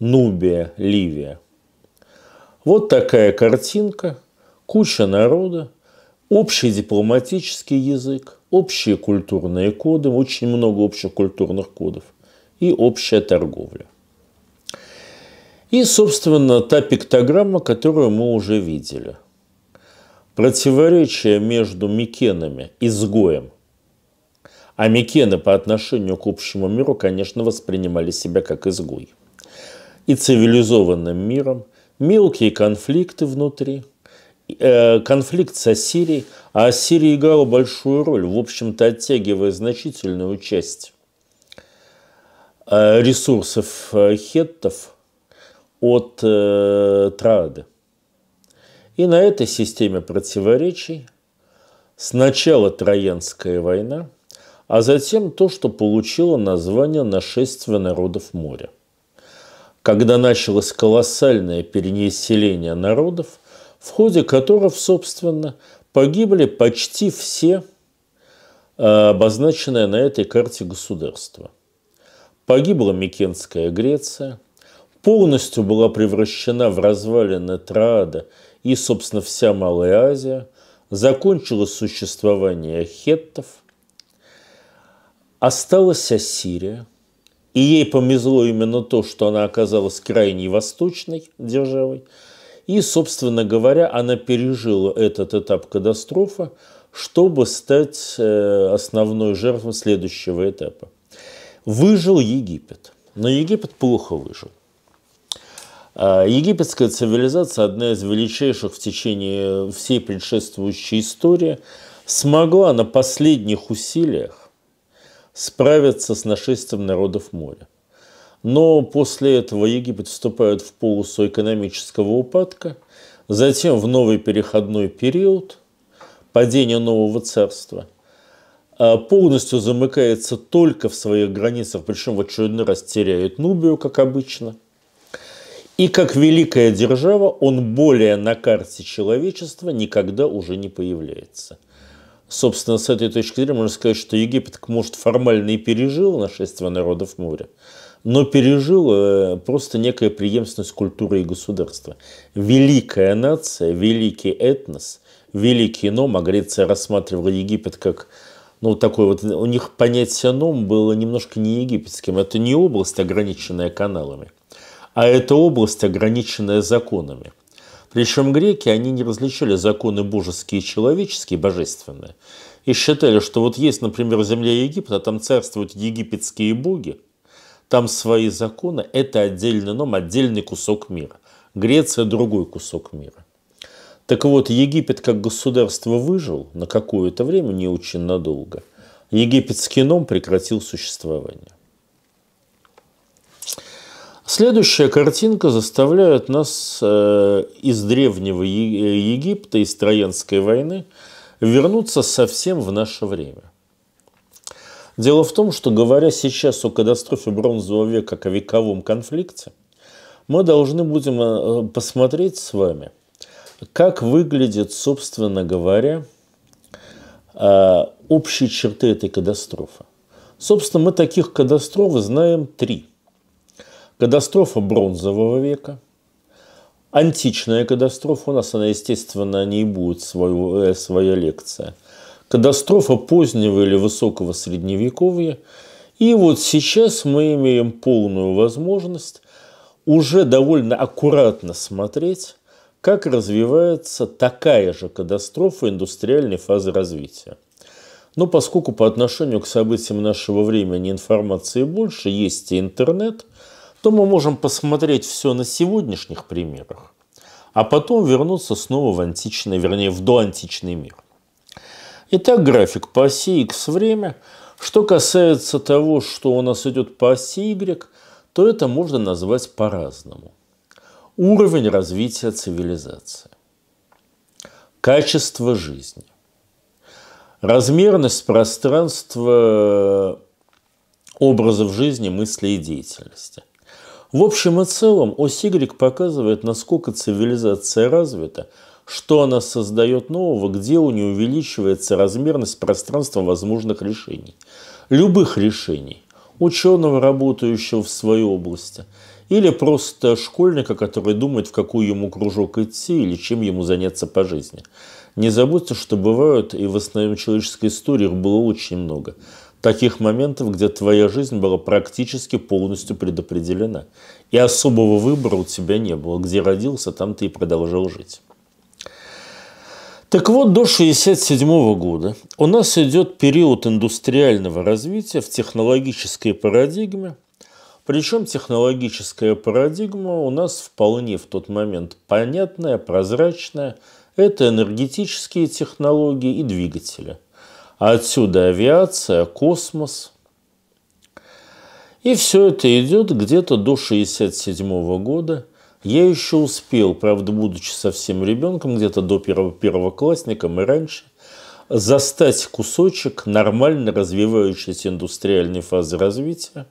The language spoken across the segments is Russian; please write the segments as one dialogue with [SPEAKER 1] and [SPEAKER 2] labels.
[SPEAKER 1] Нубия, Ливия. Вот такая картинка, куча народа, общий дипломатический язык, общие культурные коды, очень много общих культурных кодов и общая торговля. И, собственно, та пиктограмма, которую мы уже видели. Противоречие между Микенами, изгоем, а Микены по отношению к общему миру, конечно, воспринимали себя как изгой – и цивилизованным миром, мелкие конфликты внутри, э, конфликт с Ассирией, а Ассирия играла большую роль, в общем-то оттягивая значительную часть э, ресурсов э, хеттов от Траады. И на этой системе противоречий сначала Троянская война, а затем то, что получило название «Нашествие народов моря» когда началось колоссальное перенеселение народов, в ходе которого, собственно, погибли почти все э, обозначенные на этой карте государства. Погибла Микенская Греция, полностью была превращена в развалины Траада и, собственно, вся Малая Азия, закончилось существование хеттов, осталась Ассирия – и ей помезло именно то, что она оказалась крайне восточной державой. И, собственно говоря, она пережила этот этап катастрофы, чтобы стать э, основной жертвой следующего этапа. Выжил Египет. Но Египет плохо выжил. А, египетская цивилизация, одна из величайших в течение всей предшествующей истории, смогла на последних усилиях справиться с нашествием народов моря. Но после этого Египет вступает в полосу экономического упадка, затем в новый переходной период, падение нового царства, а полностью замыкается только в своих границах, причем в очередной раз теряет Нубию, как обычно. И как великая держава он более на карте человечества никогда уже не появляется. Собственно, с этой точки зрения можно сказать, что Египет, может, формально и пережил нашествие народов моря, но пережил э, просто некая преемственность культуры и государства. Великая нация, великий этнос, великий ном, а Греция рассматривала Египет как ну, такой вот, у них понятие ном было немножко не египетским. Это не область, ограниченная каналами, а это область, ограниченная законами. Причем греки, они не различали законы божеские и человеческие, божественные, и считали, что вот есть, например, земля Египта, там царствуют египетские боги, там свои законы, это отдельный ном, отдельный кусок мира. Греция – другой кусок мира. Так вот, Египет как государство выжил на какое-то время, не очень надолго. Египетский ном прекратил существование. Следующая картинка заставляет нас э, из древнего Египта, из Троянской войны, вернуться совсем в наше время. Дело в том, что говоря сейчас о катастрофе бронзового века, о вековом конфликте, мы должны будем э, посмотреть с вами, как выглядит, собственно говоря, э, общие черты этой катастрофы. Собственно, мы таких катастроф знаем три – Катастрофа бронзового века. Античная катастрофа. У нас она, естественно, не будет свою, э, своя лекция. Катастрофа позднего или высокого средневековья. И вот сейчас мы имеем полную возможность уже довольно аккуратно смотреть, как развивается такая же катастрофа индустриальной фазы развития. Но поскольку по отношению к событиям нашего времени информации больше, есть и интернет – то мы можем посмотреть все на сегодняшних примерах, а потом вернуться снова в античный, вернее, в доантичный мир. Итак, график по оси x время. Что касается того, что у нас идет по оси y, то это можно назвать по-разному. Уровень развития цивилизации. Качество жизни. Размерность пространства образов жизни, мысли и деятельности – в общем и целом, ось Y показывает, насколько цивилизация развита, что она создает нового, где у нее увеличивается размерность пространства возможных решений. Любых решений. Ученого, работающего в своей области. Или просто школьника, который думает, в какой ему кружок идти или чем ему заняться по жизни. Не забудьте, что бывают, и в основном человеческой истории их было очень много – таких моментов, где твоя жизнь была практически полностью предопределена. И особого выбора у тебя не было. Где родился, там ты и продолжал жить. Так вот, до 1967 года у нас идет период индустриального развития в технологической парадигме. Причем технологическая парадигма у нас вполне в тот момент понятная, прозрачная. Это энергетические технологии и двигатели – Отсюда авиация, космос. И все это идет где-то до 1967 года. Я еще успел, правда, будучи совсем ребенком, где-то до первого, первоклассником и раньше, застать кусочек нормально развивающейся индустриальной фазы развития.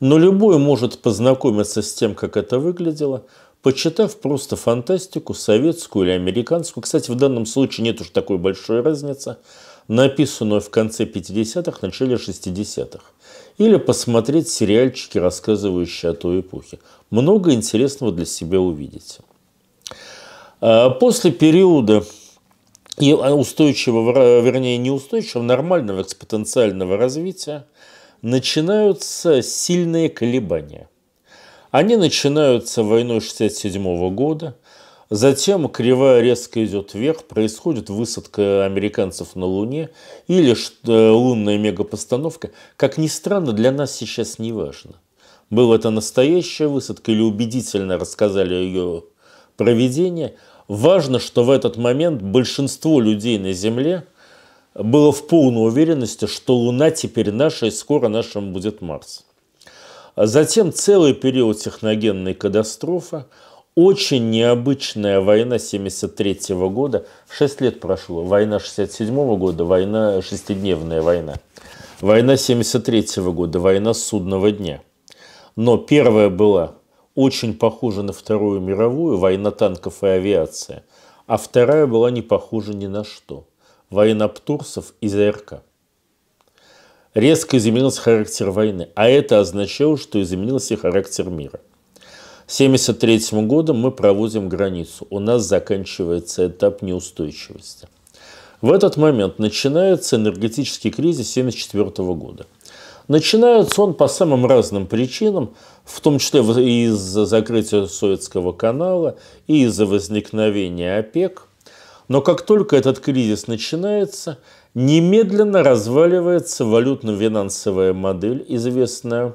[SPEAKER 1] Но любой может познакомиться с тем, как это выглядело, почитав просто фантастику, советскую или американскую. Кстати, в данном случае нет уж такой большой разницы – написанную в конце 50-х, начале 60-х. Или посмотреть сериальчики, рассказывающие о той эпохе. Много интересного для себя увидите. А, после периода а, устойчивого, вернее, неустойчивого, нормального экспотенциального развития начинаются сильные колебания. Они начинаются войной 1967 года, Затем кривая резко идет вверх, происходит высадка американцев на Луне или э, лунная мегапостановка. Как ни странно, для нас сейчас не важно. Была это настоящая высадка или убедительно рассказали о ее проведении. Важно, что в этот момент большинство людей на Земле было в полной уверенности, что Луна теперь наша и скоро нашим будет Марс. А Затем целый период техногенной катастрофы – очень необычная война 73 года. Шесть лет прошло. Война 67 года, война шестидневная война. Война 73 года, война судного дня. Но первая была очень похожа на Вторую мировую, война танков и авиации А вторая была не похожа ни на что. Война Птурсов и ЗРК. Резко изменился характер войны, а это означало, что изменился и характер мира. 1973 годом мы проводим границу. У нас заканчивается этап неустойчивости. В этот момент начинается энергетический кризис 1974 года. Начинается он по самым разным причинам, в том числе из-за закрытия Советского канала, и из-за возникновения ОПЕК. Но как только этот кризис начинается, немедленно разваливается валютно-финансовая модель, известная.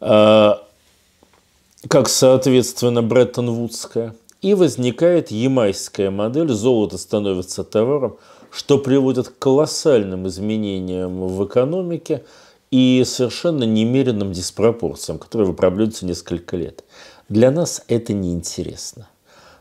[SPEAKER 1] А, как соответственно Бреттон-Вудская, и возникает ямайская модель, золото становится товаром, что приводит к колоссальным изменениям в экономике и совершенно немеренным диспропорциям, которые выправляются несколько лет. Для нас это неинтересно.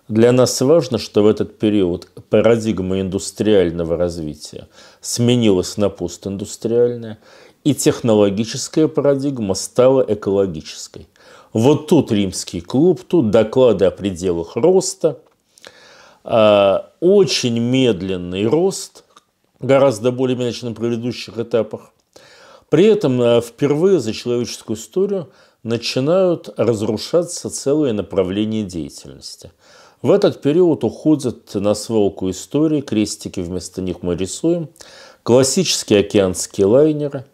[SPEAKER 1] Для нас важно, что в этот период парадигма индустриального развития сменилась на постиндустриальное, и технологическая парадигма стала экологической – вот тут римский клуб, тут доклады о пределах роста. А, очень медленный рост, гораздо более медленный, чем на предыдущих этапах. При этом э, впервые за человеческую историю начинают разрушаться целые направления деятельности. В этот период уходят на свалку истории, крестики вместо них мы рисуем, классические океанские лайнеры,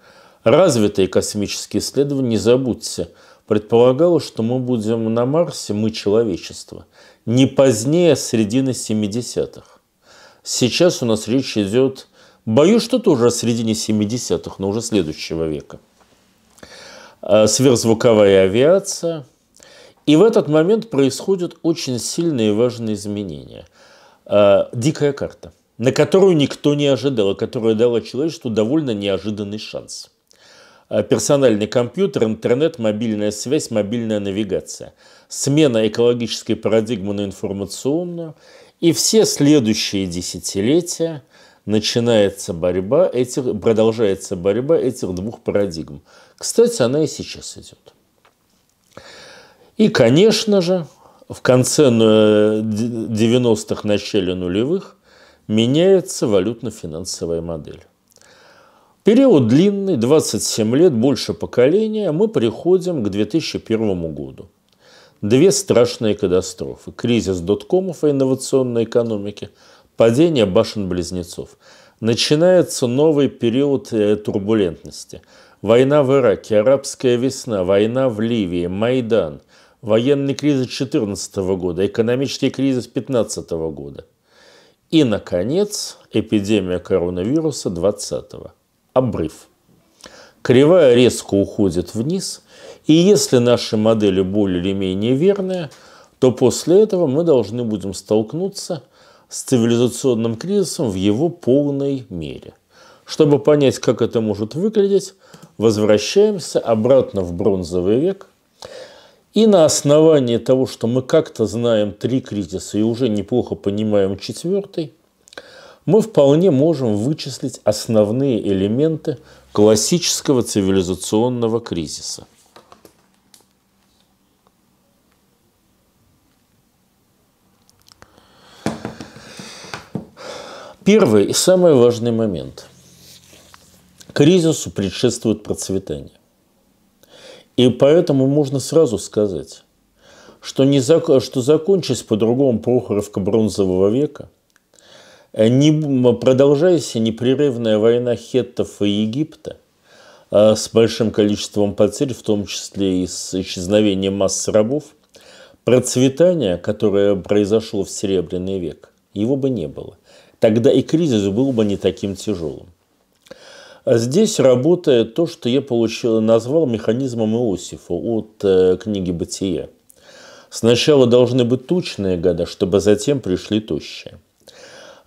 [SPEAKER 1] развитые космические исследования, не забудьте – Предполагалось, что мы будем на Марсе, мы человечество, не позднее середины 70-х. Сейчас у нас речь идет, боюсь, что тоже о середине 70-х, но уже следующего века. Э, сверхзвуковая авиация. И в этот момент происходят очень сильные и важные изменения. Э, дикая карта, на которую никто не ожидал, и которая дала человечеству довольно неожиданный шанс – Э, персональный компьютер, интернет, мобильная связь, мобильная навигация, смена экологической парадигмы на информационную. И все следующие десятилетия начинается борьба этих, продолжается борьба этих двух парадигм. Кстати, она и сейчас идет. И, конечно же, в конце 90-х, э, начале нулевых меняется валютно-финансовая модель. Период длинный, 27 лет, больше поколения, мы приходим к 2001 году. Две страшные катастрофы. Кризис доткомов и инновационной экономики, падение башен-близнецов. Начинается новый период э, турбулентности. Война в Ираке, арабская весна, война в Ливии, Майдан, военный кризис 2014 года, экономический кризис 2015 года. И, наконец, эпидемия коронавируса 2020 года обрыв. Кривая резко уходит вниз, и если наши модели более или менее верные, то после этого мы должны будем столкнуться с цивилизационным кризисом в его полной мере. Чтобы понять, как это может выглядеть, возвращаемся обратно в бронзовый век – и на основании того, что мы как-то знаем три кризиса и уже неплохо понимаем четвертый, мы вполне можем вычислить основные элементы классического цивилизационного кризиса. Первый и самый важный момент. Кризису предшествует процветание. И поэтому можно сразу сказать, что, не зак... что закончись по-другому Прохоровка бронзового века, Э, не, продолжаясь непрерывная война хеттов и Египта э, с большим количеством потерь, в том числе и с исчезновением массы рабов, процветание, которое произошло в Серебряный век, его бы не было. Тогда и кризис был бы не таким тяжелым. Здесь работает то, что я получил, назвал механизмом Иосифа от э, книги «Бытия». Сначала должны быть тучные года, чтобы затем пришли тощие.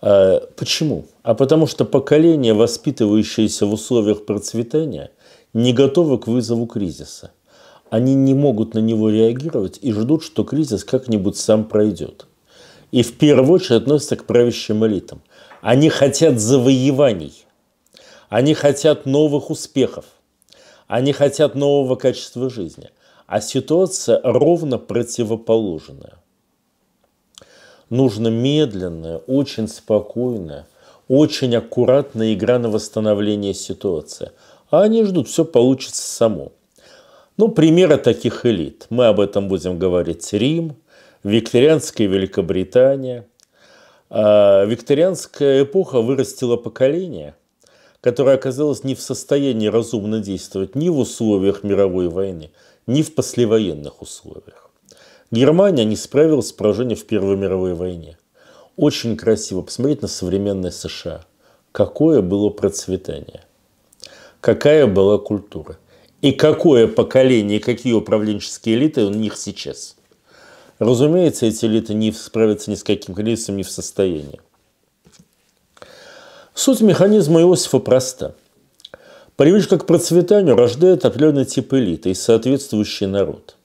[SPEAKER 1] А, почему? А потому что поколение, воспитывающееся в условиях процветания, не готово к вызову кризиса. Они не могут на него реагировать и ждут, что кризис как-нибудь сам пройдет. И в первую очередь относятся к правящим элитам. Они хотят завоеваний. Они хотят новых успехов. Они хотят нового качества жизни. А ситуация ровно противоположная нужно медленная, очень спокойная, очень аккуратная игра на восстановление ситуации. А они ждут, все получится само. Ну, примеры таких элит. Мы об этом будем говорить. Рим, викторианская Великобритания. А, викторианская эпоха вырастила поколение, которое оказалось не в состоянии разумно действовать ни в условиях мировой войны, ни в послевоенных условиях. Германия не справилась с поражением в Первой мировой войне. Очень красиво посмотреть на современное США. Какое было процветание. Какая была культура. И какое поколение, какие управленческие элиты у них сейчас. Разумеется, эти элиты не справятся ни с каким кризисом, ни в состоянии. Суть механизма Иосифа проста. Привычка к процветанию рождает определенный тип элиты и соответствующий народ.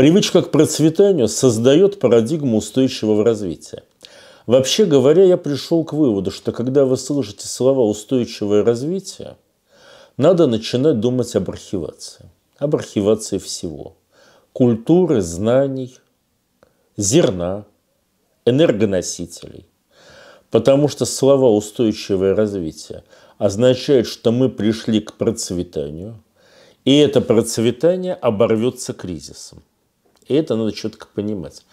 [SPEAKER 1] Привычка к процветанию создает парадигму устойчивого развития. Вообще говоря, я пришел к выводу, что когда вы слышите слова «устойчивое развитие», надо начинать думать об архивации. Об архивации всего. Культуры, знаний, зерна, энергоносителей. Потому что слова «устойчивое развитие» означают, что мы пришли к процветанию, и это процветание оборвется кризисом. И это надо четко понимать.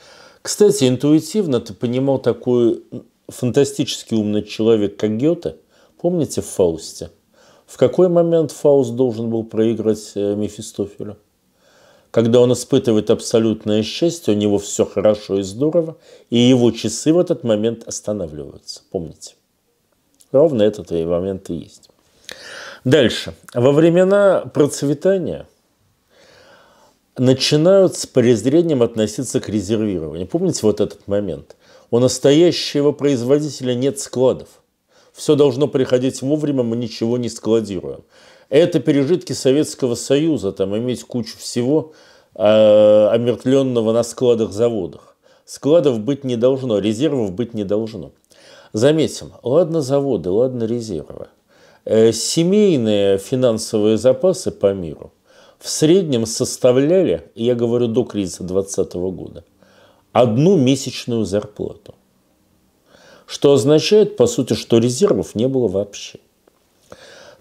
[SPEAKER 1] Кстати, интуитивно ты понимал такой фантастически умный человек, как Гёте, помните в Фаусте? В какой момент Фауст должен был проиграть э, Мефистофелю? Когда он испытывает абсолютное счастье, у него все хорошо и здорово, и его часы в этот момент останавливаются. Помните? Ровно этот момент и есть. Дальше. Во времена процветания – начинают с презрением относиться к резервированию. Помните вот этот момент? У настоящего производителя нет складов. Все должно приходить вовремя, мы ничего не складируем. Это пережитки Советского Союза, там иметь кучу всего, э, омертвленного на складах-заводах. Складов быть не должно, резервов быть не должно. Заметим, ладно заводы, ладно резервы. Э, семейные финансовые запасы по миру в среднем составляли, я говорю до кризиса 2020 года, одну месячную зарплату. Что означает, по сути, что резервов не было вообще.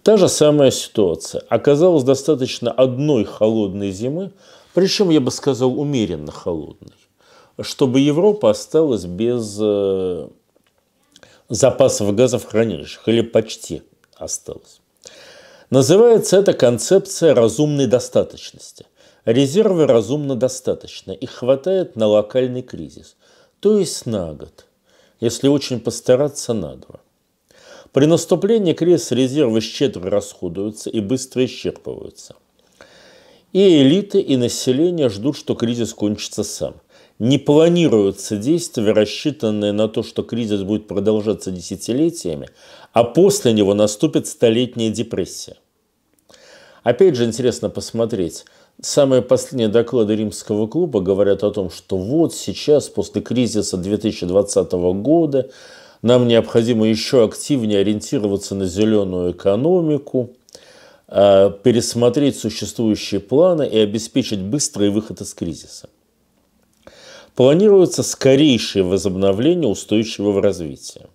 [SPEAKER 1] Та же самая ситуация. Оказалось достаточно одной холодной зимы, причем, я бы сказал, умеренно холодной, чтобы Европа осталась без э, запасов газов в хранилищах, или почти осталась. Называется это концепция разумной достаточности. Резервы разумно достаточно, их хватает на локальный кризис, то есть на год, если очень постараться на два. При наступлении кризиса резервы щедро расходуются и быстро исчерпываются. И элиты, и население ждут, что кризис кончится сам. Не планируются действия, рассчитанные на то, что кризис будет продолжаться десятилетиями, а после него наступит столетняя депрессия. Опять же интересно посмотреть. Самые последние доклады Римского клуба говорят о том, что вот сейчас, после кризиса 2020 года, нам необходимо еще активнее ориентироваться на зеленую экономику, а, пересмотреть существующие планы и обеспечить быстрый выход из кризиса. Планируется скорейшее возобновление устойчивого развития.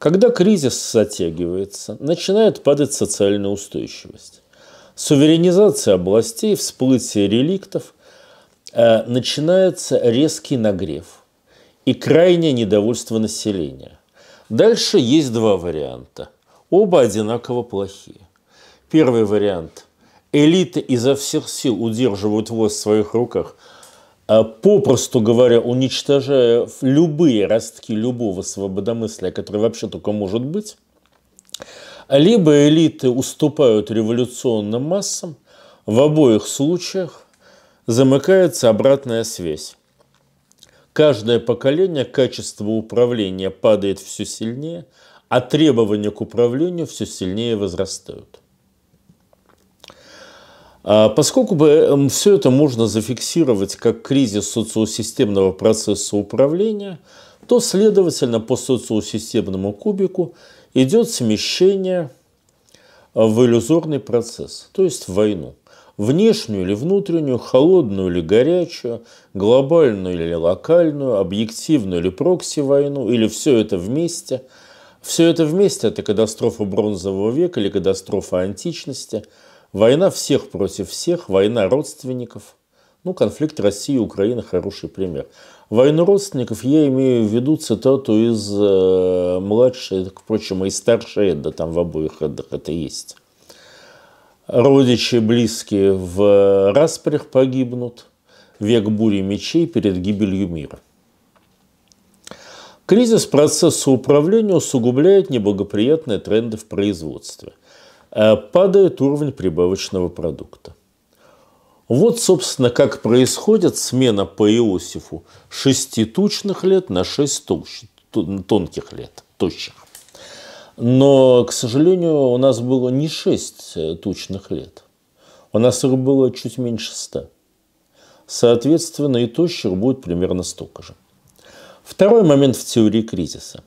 [SPEAKER 1] Когда кризис затягивается, начинает падать социальная устойчивость. Суверенизация областей, всплытие реликтов, э, начинается резкий нагрев и крайнее недовольство населения. Дальше есть два варианта. Оба одинаково плохие. Первый вариант. Элиты изо всех сил удерживают власть в своих руках – Э, попросту говоря, уничтожая любые ростки любого свободомыслия, которое вообще только может быть, либо элиты уступают революционным массам, в обоих случаях замыкается обратная связь. Каждое поколение качество управления падает все сильнее, а требования к управлению все сильнее возрастают. А поскольку бы эм, все это можно зафиксировать как кризис социосистемного процесса управления, то, следовательно, по социосистемному кубику идет смещение э, в иллюзорный процесс, то есть в войну. Внешнюю или внутреннюю, холодную или горячую, глобальную или локальную, объективную или прокси-войну, или все это вместе. Все это вместе – это катастрофа бронзового века или катастрофа античности – Война всех против всех, война родственников. Ну, конфликт России и Украины – хороший пример. Войну родственников я имею в виду цитату из э, младшей, так, впрочем, и старшей да там в обоих Эддах это есть. Родичи близкие в э, распрях погибнут, век бури мечей перед гибелью мира. Кризис процесса управления усугубляет неблагоприятные тренды в производстве. Э, падает уровень прибавочного продукта. Вот, собственно, как происходит смена по Иосифу шести тучных лет на шесть толщ... тонких лет, тощих. Но, к сожалению, у нас было не шесть э, тучных лет. У нас их было чуть меньше ста. Соответственно, и тощих будет примерно столько же. Второй момент в теории кризиса.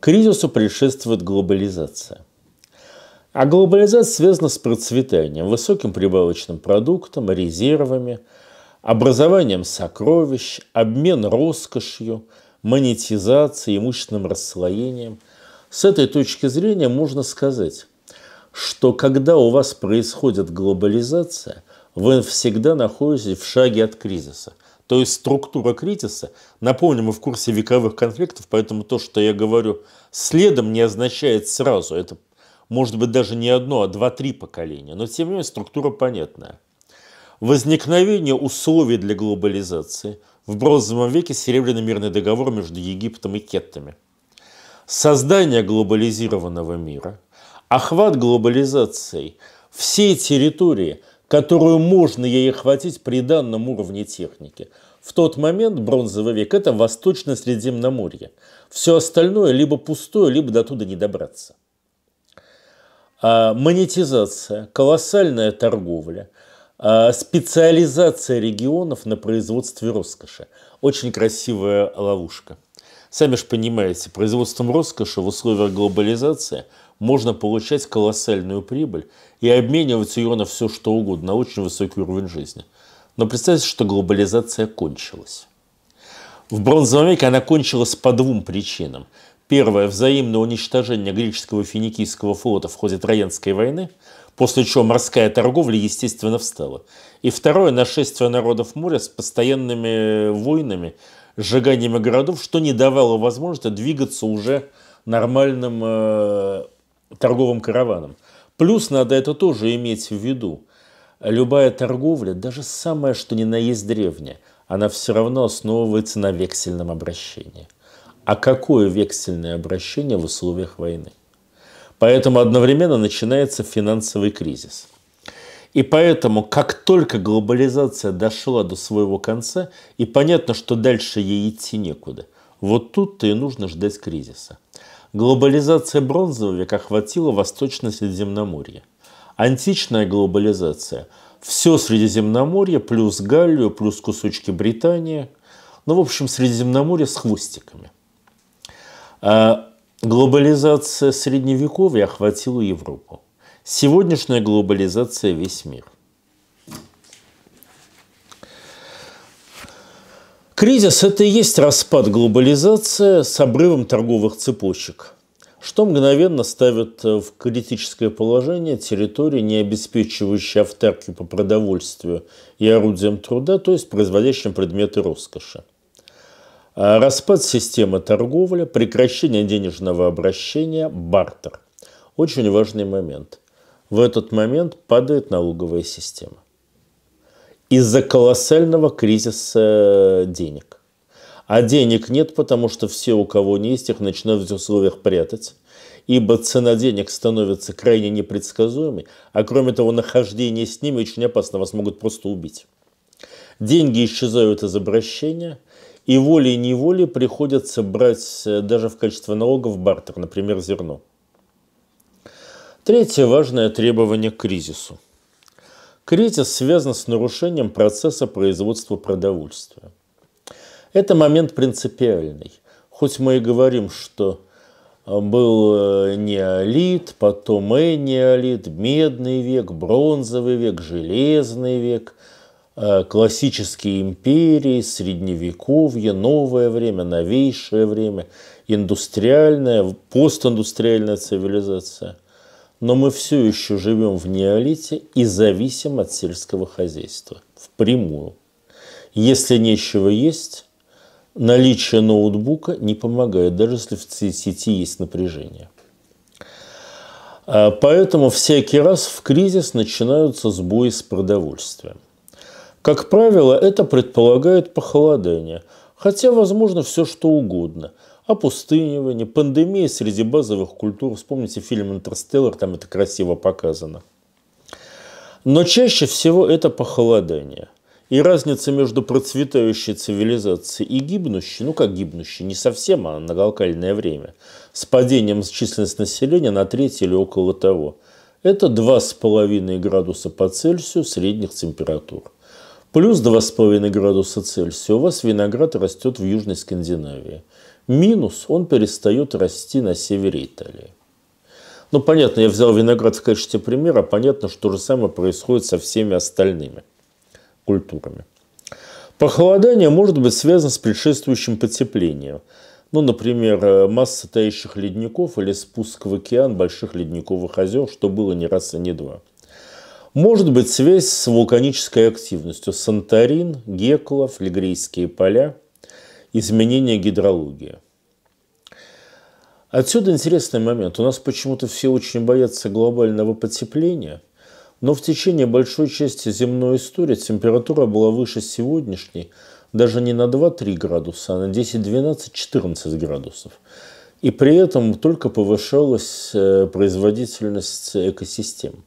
[SPEAKER 1] Кризису предшествует глобализация – а глобализация связана с процветанием, высоким прибавочным продуктом, резервами, образованием сокровищ, обмен роскошью, монетизацией, имущественным расслоением. С этой точки зрения можно сказать, что когда у вас происходит глобализация, вы всегда находитесь в шаге от кризиса. То есть структура кризиса, напомню, мы в курсе вековых конфликтов, поэтому то, что я говорю следом, не означает сразу. Это может быть даже не одно, а два-три поколения, но тем не менее структура понятная. Возникновение условий для глобализации в бронзовом веке серебряный мирный договор между Египтом и кеттами. Создание глобализированного мира, охват глобализацией всей территории, которую можно ей охватить при данном уровне техники. В тот момент бронзовый век – это восточно-средиземноморье. Все остальное либо пустое, либо до туда не добраться. А, монетизация, колоссальная торговля, а, специализация регионов на производстве роскоши. Очень красивая ловушка. Сами же понимаете, производством роскоши в условиях глобализации можно получать колоссальную прибыль и обменивать ее на все что угодно, на очень высокий уровень жизни. Но представьте, что глобализация кончилась. В бронзовом веке она кончилась по двум причинам – Первое – взаимное уничтожение греческого и финикийского флота в ходе Троянской войны, после чего морская торговля, естественно, встала. И второе – нашествие народов моря с постоянными войнами, сжиганиями городов, что не давало возможности двигаться уже нормальным э, торговым караваном. Плюс надо это тоже иметь в виду. Любая торговля, даже самая, что ни на есть древняя, она все равно основывается на вексельном обращении. А какое вексельное обращение в условиях войны? Поэтому одновременно начинается финансовый кризис. И поэтому, как только глобализация дошла до своего конца, и понятно, что дальше ей идти некуда, вот тут-то и нужно ждать кризиса. Глобализация бронзового века охватила Восточное средиземноморье Античная глобализация – все Средиземноморье, плюс Галлию, плюс кусочки Британии. Ну, в общем, Средиземноморье с хвостиками. Э, глобализация средневековья охватила Европу. Сегодняшняя глобализация весь мир. Кризис – это и есть распад глобализации с обрывом торговых цепочек, что мгновенно ставит э, в критическое положение территории, не обеспечивающие автарки по продовольствию и орудиям труда, то есть производящим предметы роскоши – а, распад системы торговли, прекращение денежного обращения, бартер. Очень важный момент. В этот момент падает налоговая система. Из-за колоссального кризиса э, денег. А денег нет, потому что все, у кого не есть, их начинают в условиях прятать ибо цена денег становится крайне непредсказуемой, а кроме того, нахождение с ними очень опасно, вас могут просто убить. Деньги исчезают из обращения, и волей-неволей приходится брать э, даже в качестве налогов бартер, например, зерно. Третье важное требование к кризису. Кризис связан с нарушением процесса производства продовольствия. Это момент принципиальный. Хоть мы и говорим, что э, был э, неолит, потом энеолит, медный век, бронзовый век, железный век – Э, классические империи, средневековье, новое время, новейшее время, индустриальная, постиндустриальная цивилизация. Но мы все еще живем в неолите и зависим от сельского хозяйства. Впрямую. Если нечего есть, наличие ноутбука не помогает, даже если в сети есть напряжение. Э, поэтому всякий раз в кризис начинаются сбои с продовольствием. Как правило, это предполагает похолодание, хотя возможно все что угодно. Опустынивание, пандемия среди базовых культур. Вспомните фильм «Интерстеллар», там это красиво показано. Но чаще всего это похолодание. И разница между процветающей цивилизацией и гибнущей, ну как гибнущей, не совсем, а на многолокальное время, с падением численности населения на треть или около того, это 2,5 градуса по Цельсию средних температур. Плюс 2,5 градуса Цельсия у вас виноград растет в Южной Скандинавии. Минус он перестает расти на севере Италии. Ну, понятно, я взял виноград в качестве примера, понятно, что то же самое происходит со всеми остальными культурами. Похолодание может быть связано с предшествующим потеплением. Ну, например, э, масса тающих ледников или спуск в океан больших ледниковых озер, что было не раз и не два. Может быть связь с вулканической активностью Санторин, Гекула, Флегрейские поля, изменение гидрологии. Отсюда интересный момент. У нас почему-то все очень боятся глобального потепления, но в течение большой части земной истории температура была выше сегодняшней даже не на 2-3 градуса, а на 10, 12, 14 градусов. И при этом только повышалась э, производительность экосистем.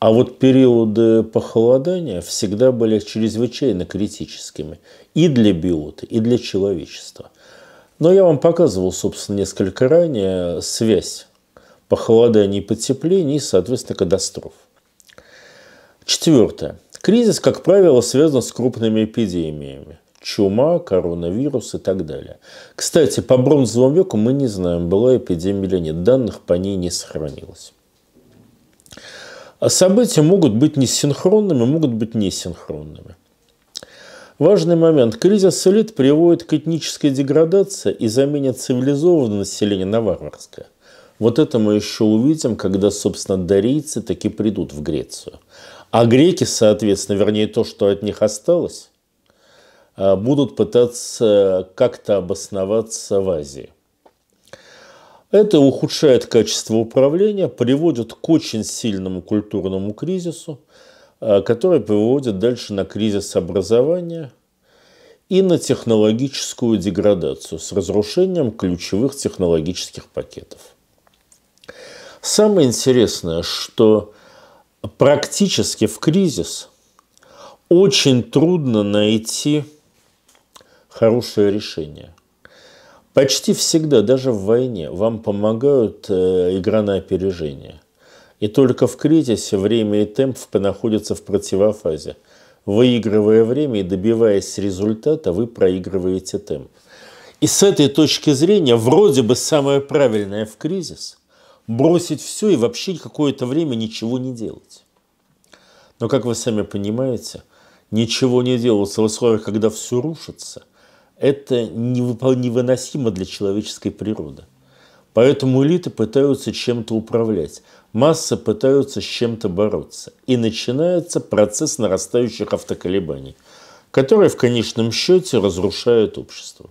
[SPEAKER 1] А вот периоды похолодания всегда были чрезвычайно критическими и для биоты, и для человечества. Но я вам показывал, собственно, несколько ранее связь похолодания и потепления и, соответственно, катастроф. Четвертое. Кризис, как правило, связан с крупными эпидемиями. Чума, коронавирус и так далее. Кстати, по бронзовому веку мы не знаем, была эпидемия или нет. Данных по ней не сохранилось события могут быть несинхронными, могут быть несинхронными. Важный момент. Кризис элит приводит к этнической деградации и замене цивилизованного населения на варварское. Вот это мы еще увидим, когда, собственно, дарийцы таки придут в Грецию. А греки, соответственно, вернее то, что от них осталось, а, будут пытаться как-то обосноваться в Азии. Это ухудшает качество управления, приводит к очень сильному культурному кризису, э, который приводит дальше на кризис образования и на технологическую деградацию с разрушением ключевых технологических пакетов. Самое интересное, что практически в кризис очень трудно найти хорошее решение. Почти всегда, даже в войне, вам помогают э, игра на опережение. И только в кризисе время и темп находятся в противофазе. Выигрывая время и добиваясь результата, вы проигрываете темп. И с этой точки зрения, вроде бы самое правильное в кризис – бросить все и вообще какое-то время ничего не делать. Но, как вы сами понимаете, ничего не делать в условиях, когда все рушится – это невыносимо для человеческой природы. Поэтому элиты пытаются чем-то управлять, массы пытаются с чем-то бороться. И начинается процесс нарастающих автоколебаний, которые в конечном счете разрушают общество.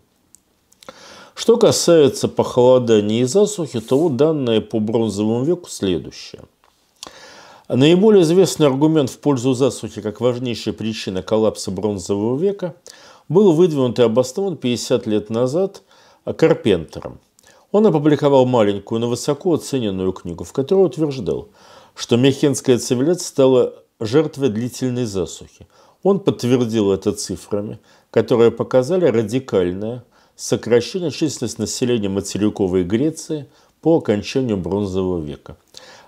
[SPEAKER 1] Что касается похолодания и засухи, то вот данные по бронзовому веку следующее. Наиболее известный аргумент в пользу засухи как важнейшая причина коллапса бронзового века – был выдвинут и обоснован 50 лет назад Карпентером. Он опубликовал маленькую, но высоко оцененную книгу, в которой утверждал, что мехенская цивилизация стала жертвой длительной засухи. Он подтвердил это цифрами, которые показали радикальное сокращение численности населения материковой Греции по окончанию Бронзового века.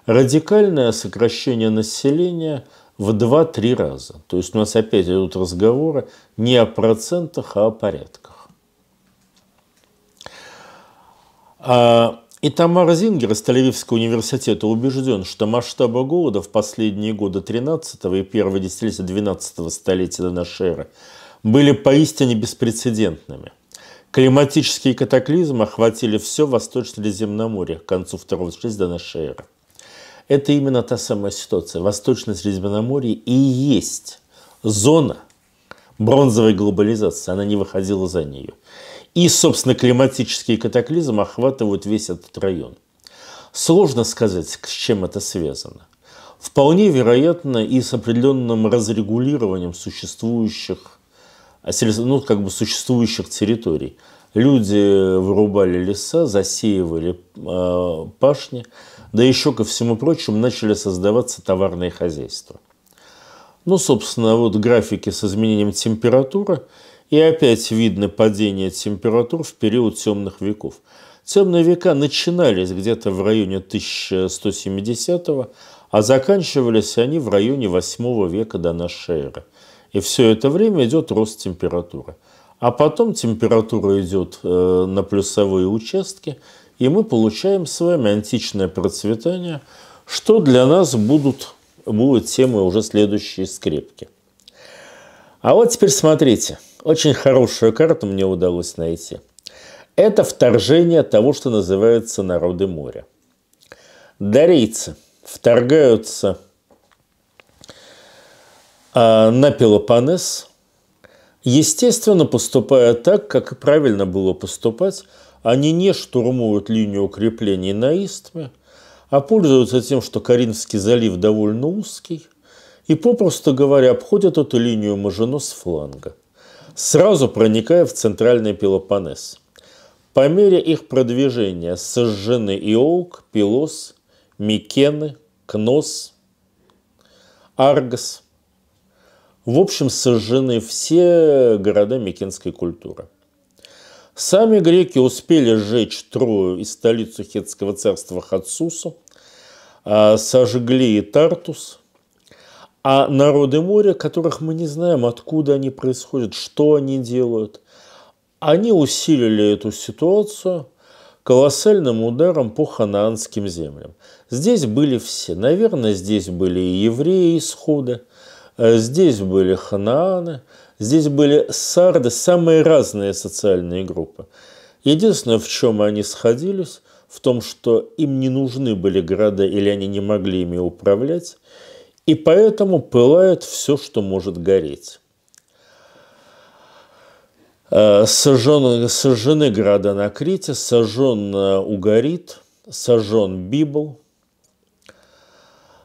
[SPEAKER 1] Радикальное сокращение населения – в 2-3 раза. То есть у нас опять идут разговоры не о процентах, а о порядках. А, и Тамара Зингер из Тель-Авивского университета убежден, что масштабы голода в последние годы 13 и первого десятилетия 12 столетия до нашей эры были поистине беспрецедентными. Климатические катаклизмы охватили все Восточное Земноморье к концу второго столетия до нашей эры. Это именно та самая ситуация. Восточное Средиземноморье и есть зона бронзовой глобализации. Она не выходила за нее. И, собственно, климатические катаклизмы охватывают весь этот район. Сложно сказать, с чем это связано. Вполне вероятно и с определенным разрегулированием существующих, а, ну, как бы существующих территорий. Люди вырубали леса, засеивали э, пашни, да еще ко всему прочему начали создаваться товарные хозяйства. Ну, собственно, вот графики с изменением температуры, и опять видно падение температур в период темных веков. Темные века начинались где-то в районе 1170-го, а заканчивались они в районе 8 века до нашей эры. И все это время идет рост температуры. А потом температура идет э, на плюсовые участки, и мы получаем с вами античное процветание, что для нас будут, будут темы уже следующие скрепки. А вот теперь смотрите, очень хорошую карту мне удалось найти. Это вторжение того, что называется народы моря. Дарийцы вторгаются а, на Пелопонес, естественно, поступая так, как и правильно было поступать – они не штурмуют линию укреплений на Истме, а пользуются тем, что Каринский залив довольно узкий, и, попросту говоря, обходят эту линию Мажино с фланга, сразу проникая в центральный Пелопонес. По мере их продвижения сожжены Иолк, Пилос, Микены, Кнос, Аргос. В общем, сожжены все города микенской культуры. Сами греки успели сжечь Трою и столицу хетского царства Хатсусу, а, сожгли и Тартус, а народы моря, которых мы не знаем, откуда они происходят, что они делают, они усилили эту ситуацию колоссальным ударом по ханаанским землям. Здесь были все. Наверное, здесь были и евреи из Хода, э, здесь были ханааны, Здесь были сарды самые разные социальные группы. Единственное, в чем они сходились, в том, что им не нужны были города или они не могли ими управлять, и поэтому пылает все, что может гореть. Э, сожжены, сожжены города на Крите, сожжен э, Угарит, сожжен Библ,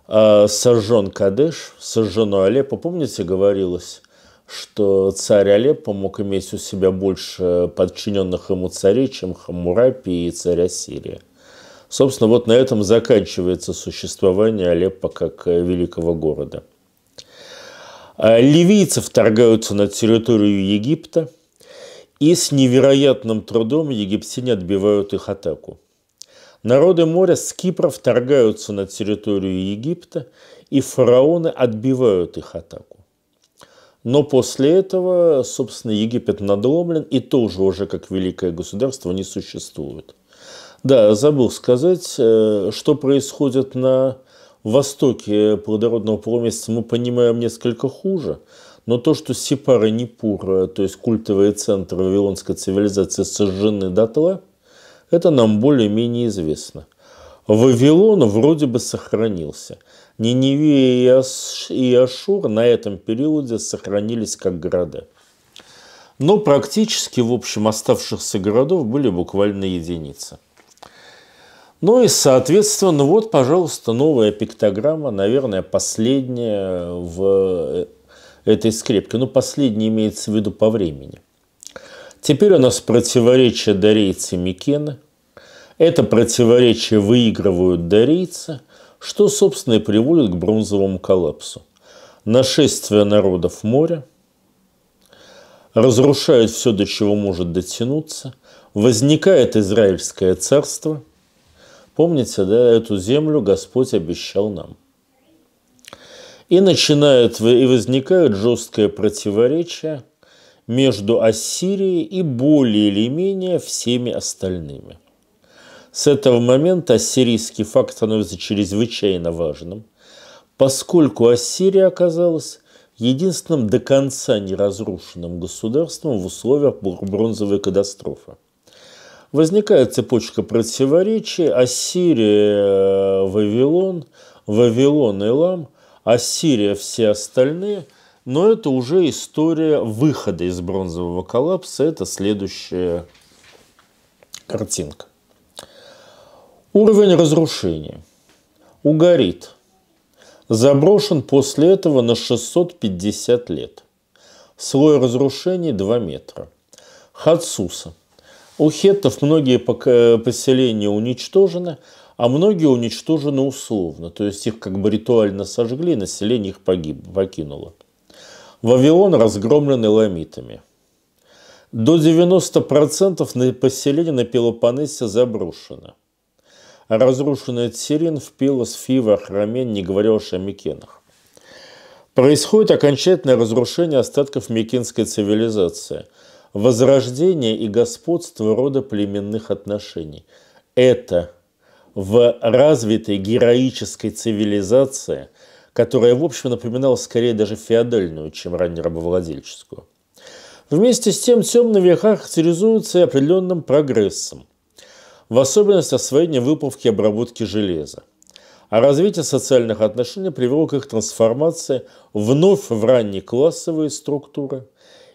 [SPEAKER 1] э, сожжен Кадеш, сожжено Алеппо. Помните, говорилось – что царь Алеппо мог иметь у себя больше подчиненных ему царей, чем Хамурапи и царь Ассирия. Собственно, вот на этом заканчивается существование Алеппо как э, великого города. А, Ливийцы вторгаются на территорию Египта, и с невероятным трудом египтяне отбивают их атаку. Народы моря с Кипра вторгаются на территорию Египта, и фараоны отбивают их атаку. Но после этого, собственно, Египет надломлен и тоже уже как великое государство не существует. Да, забыл сказать, э, что происходит на востоке плодородного полумесяца, мы понимаем несколько хуже. Но то, что Сепара и Непура, то есть культовые центры вавилонской цивилизации, сожжены дотла, это нам более-менее известно. Вавилон вроде бы сохранился – Ниневия и Ашур на этом периоде сохранились как города. Но практически, в общем, оставшихся городов были буквально единицы. Ну и, соответственно, вот, пожалуйста, новая пиктограмма, наверное, последняя в э, этой скрепке. Ну, последняя имеется в виду по времени. Теперь у нас противоречие дарейцы Микены. Это противоречие выигрывают дарейцы – что, собственно, и приводит к бронзовому коллапсу. Нашествие народов моря разрушает все, до чего может дотянуться, возникает Израильское царство. Помните, да, эту землю Господь обещал нам. И начинает и возникает жесткое противоречие между Ассирией и более или менее всеми остальными. С этого момента ассирийский факт становится чрезвычайно важным, поскольку Ассирия оказалась единственным до конца неразрушенным государством в условиях бронзовой катастрофы. Возникает цепочка противоречий Ассирия э, – Вавилон, Вавилон – Илам, Ассирия – все остальные, но это уже история выхода из бронзового коллапса, это следующая картинка. Уровень разрушения. Угорит. Заброшен после этого на 650 лет. Слой разрушений 2 метра. Хацуса. У хеттов многие поселения уничтожены, а многие уничтожены условно, то есть их как бы ритуально сожгли, население их погиб, покинуло. Вавилон разгромлен ламитами. До 90% поселения на Пелопоннесе заброшено – а разрушенная Церин впилась в Фива, Хромен, не говоря уж о Микенах. Происходит окончательное разрушение остатков микенской цивилизации, возрождение и господство рода племенных отношений. Это в развитой героической цивилизации, которая, в общем, напоминала скорее даже феодальную, чем раннерабовладельческую. Вместе с тем темные века характеризуется и определенным прогрессом – в особенности освоение выплавки и обработки железа. А развитие социальных отношений привело к их трансформации вновь в ранние классовые структуры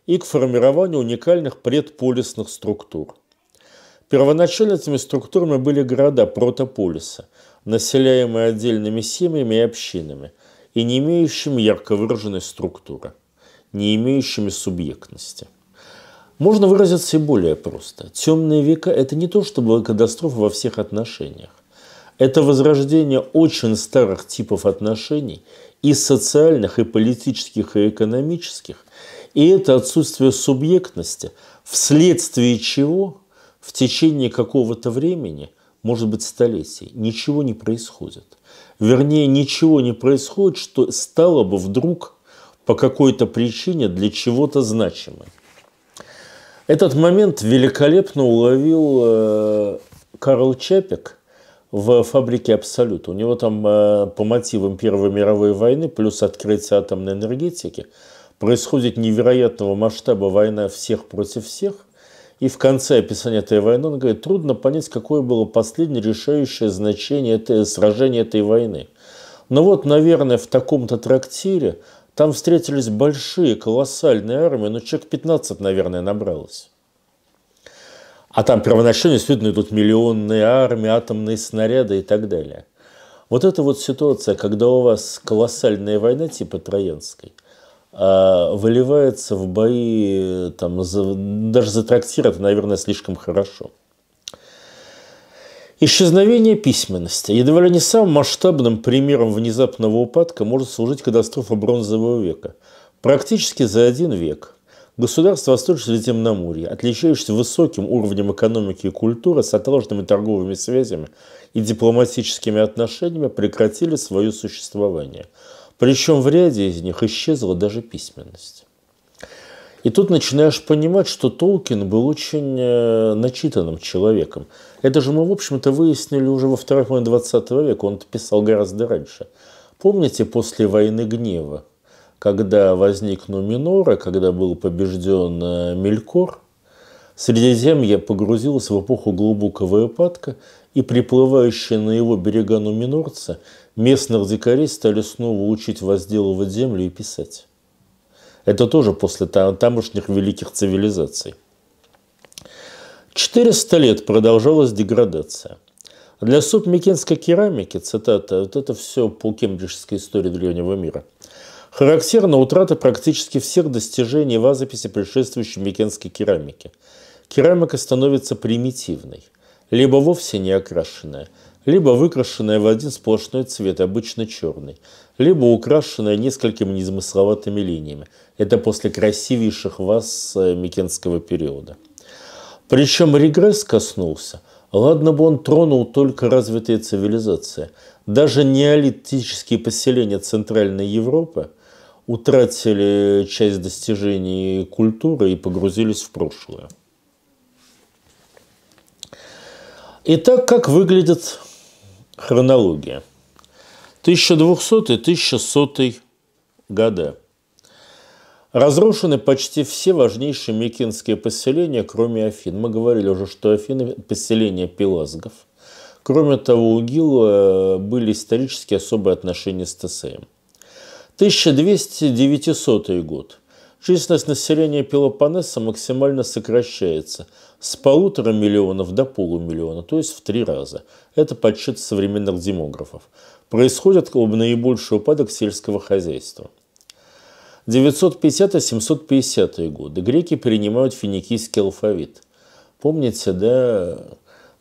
[SPEAKER 1] и к формированию уникальных предполисных структур. Первоначально этими структурами были города протополиса, населяемые отдельными семьями и общинами, и не имеющими ярко выраженной структуры, не имеющими субъектности – можно выразиться и более просто. Темные века – это не то, что была катастрофа во всех отношениях. Это возрождение очень старых типов отношений, и социальных, и политических, и экономических. И это отсутствие субъектности, вследствие чего в течение какого-то времени, может быть столетий, ничего не происходит. Вернее, ничего не происходит, что стало бы вдруг по какой-то причине для чего-то значимым. Этот момент великолепно уловил э, Карл Чапик в фабрике «Абсолют». У него там э, по мотивам Первой мировой войны плюс открытие атомной энергетики происходит невероятного масштаба война всех против всех. И в конце описания этой войны он говорит, трудно понять, какое было последнее решающее значение этой, сражения этой войны. Но вот, наверное, в таком-то трактире там встретились большие, колоссальные армии, но ну, человек 15, наверное, набралось. А там первоначально действительно идут миллионные армии, атомные снаряды и так далее. Вот эта вот ситуация, когда у вас колоссальная война типа Троянской, а, выливается в бои там, за, даже за трактир, это, наверное, слишком хорошо. Исчезновение письменности. Едва ли не самым масштабным примером внезапного упадка может служить катастрофа Бронзового века. Практически за один век государство Восточно-Средиземноморья, отличающееся высоким уровнем экономики и культуры с отложенными торговыми связями и дипломатическими отношениями, прекратили свое существование. Причем в ряде из них исчезла даже письменность. И тут начинаешь понимать, что Толкин был очень э, начитанным человеком – это же мы, в общем-то, выяснили уже во второй половине 20 века, он писал гораздо раньше. Помните после войны гнева, когда возник Нуминора, когда был побежден э, Мелькор, Средиземье погрузилось в эпоху глубокого ипатка, и приплывающие на его берега нуминорцы местных дикарей стали снова учить возделывать землю и писать. Это тоже после тамошних великих цивилизаций. 400 лет продолжалась деградация. Для субмикенской керамики, цитата, вот это все по кембриджской истории древнего мира, характерна утрата практически всех достижений в азописи предшествующей микенской керамики. Керамика становится примитивной, либо вовсе не окрашенная, либо выкрашенная в один сплошной цвет, обычно черный, либо украшенная несколькими незамысловатыми линиями. Это после красивейших ваз э, микенского периода – причем регресс коснулся. Ладно бы он тронул только развитые цивилизации. Даже неолитические поселения Центральной Европы утратили часть достижений культуры и погрузились в прошлое. Итак, как выглядит хронология? 1200-1100 года. Разрушены почти все важнейшие микенские поселения, кроме Афин. Мы говорили уже, что Афины – поселение пелазгов. Кроме того, у Гила э, были исторически особые отношения с Тесеем. 1290 год. Численность населения Пелопонеса максимально сокращается с полутора миллионов до полумиллиона, то есть в три раза. Это подсчет современных демографов. Происходит наибольший упадок сельского хозяйства – 950-750 годы греки принимают финикийский алфавит. Помните, да,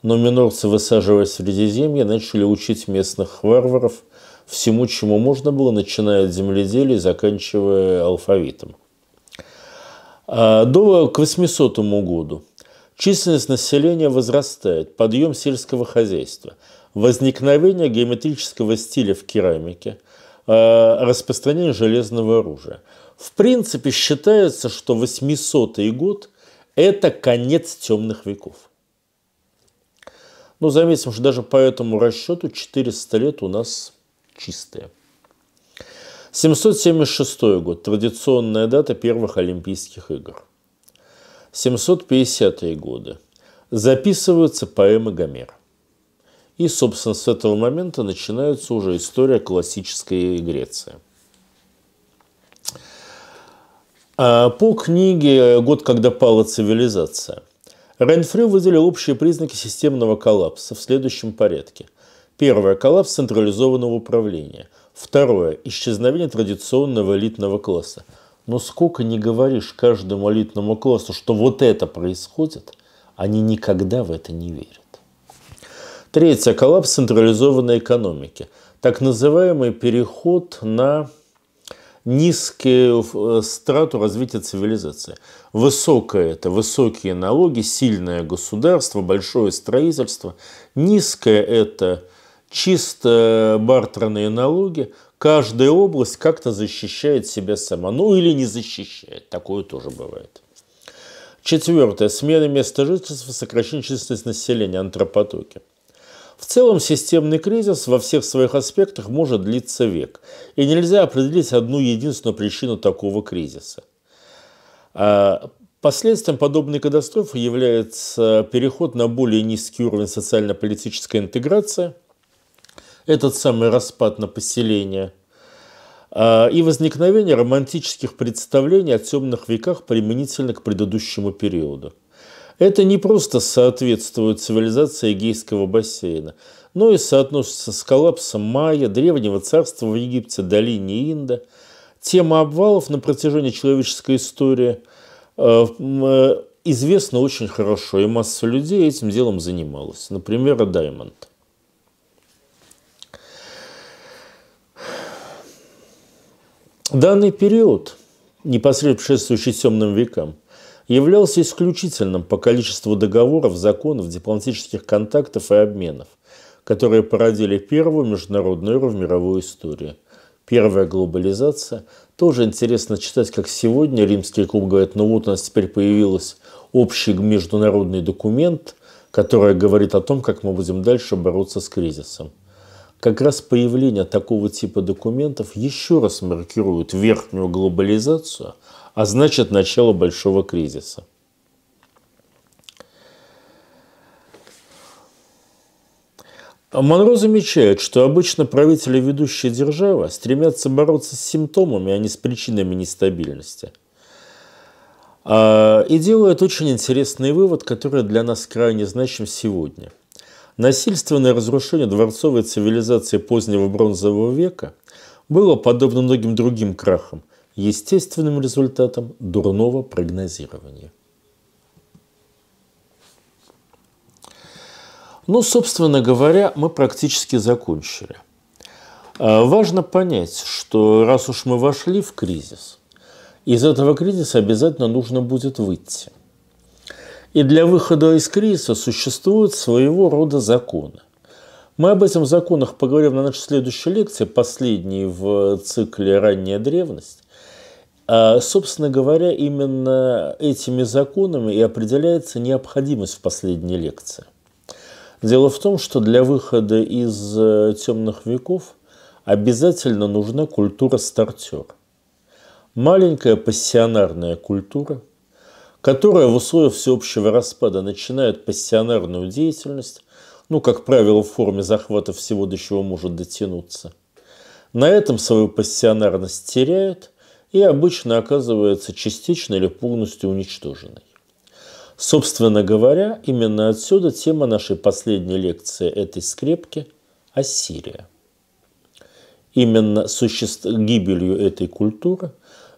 [SPEAKER 1] номинорцы, высаживаясь в Средиземье, начали учить местных варваров всему, чему можно было, начиная от земледелия и заканчивая алфавитом. А до к 800 году численность населения возрастает, подъем сельского хозяйства, возникновение геометрического стиля в керамике, а, распространение железного оружия. В принципе, считается, что 800 год – это конец темных веков. Но ну, заметим, что даже по этому расчету 400 лет у нас чистые. 776 год – традиционная дата первых Олимпийских игр. 750-е годы – записываются поэмы Гомера. И, собственно, с этого момента начинается уже история классической Греции – А, по книге «Год, когда пала цивилизация» Ренфрю выделил общие признаки системного коллапса в следующем порядке. Первое – коллапс централизованного управления. Второе – исчезновение традиционного элитного класса. Но сколько не говоришь каждому элитному классу, что вот это происходит, они никогда в это не верят. Третье – коллапс централизованной экономики. Так называемый переход на низкую э, страту развития цивилизации. Высокое это высокие налоги, сильное государство, большое строительство. Низкое это чисто бартерные налоги. Каждая область как-то защищает себя сама. Ну или не защищает. Такое тоже бывает. Четвертое. Смена места жительства, сокращение численности населения, антропотоки. В целом системный кризис во всех своих аспектах может длиться век, и нельзя определить одну единственную причину такого кризиса. А, последствием подобной катастрофы является переход на более низкий уровень социально-политической интеграции, этот самый распад на поселение а, и возникновение романтических представлений о темных веках применительно к предыдущему периоду. Это не просто соответствует цивилизации Эгейского бассейна, но и соотносится с коллапсом майя, древнего царства в Египте, долине Инда. Тема обвалов на протяжении человеческой истории э, э, известна очень хорошо, и масса людей этим делом занималась. Например, Даймонд. Данный период, непосредственно предшествующий темным векам – являлся исключительным по количеству договоров, законов, дипломатических контактов и обменов, которые породили первую международную эру в мировой истории. Первая глобализация. Тоже интересно читать, как сегодня Римский клуб говорит, ну вот у нас теперь появился общий международный документ, который говорит о том, как мы будем дальше бороться с кризисом как раз появление такого типа документов еще раз маркирует верхнюю глобализацию, а значит начало большого кризиса. Монро замечает, что обычно правители ведущей державы стремятся бороться с симптомами, а не с причинами нестабильности. А, и делает очень интересный вывод, который для нас крайне значим сегодня. Насильственное разрушение дворцовой цивилизации позднего бронзового века было подобно многим другим крахам, естественным результатом дурного прогнозирования. Ну, собственно говоря, мы практически закончили. А, важно понять, что раз уж мы вошли в кризис, из этого кризиса обязательно нужно будет выйти. И для выхода из кризиса существуют своего рода законы. Мы об этих законах поговорим на нашей следующей лекции, последней в цикле «Ранняя древность». А, собственно говоря, именно этими законами и определяется необходимость в последней лекции. Дело в том, что для выхода из э, темных веков обязательно нужна культура-стартер. Маленькая пассионарная культура, которая в условиях всеобщего распада начинает пассионарную деятельность, ну, как правило, в форме захвата всего, до чего может дотянуться. На этом свою пассионарность теряет – и обычно оказывается частично или полностью уничтоженной. Собственно говоря, именно отсюда тема нашей последней лекции этой скрепки – Ассирия. Именно суще... гибелью этой культуры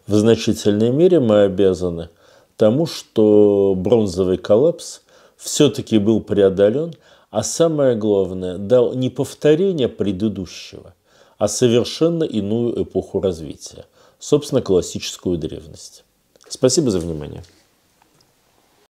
[SPEAKER 1] в значительной мере мы обязаны тому, что бронзовый коллапс все-таки был преодолен, а самое главное – дал не повторение предыдущего, а совершенно иную эпоху развития – собственно, классическую древность. Спасибо за внимание.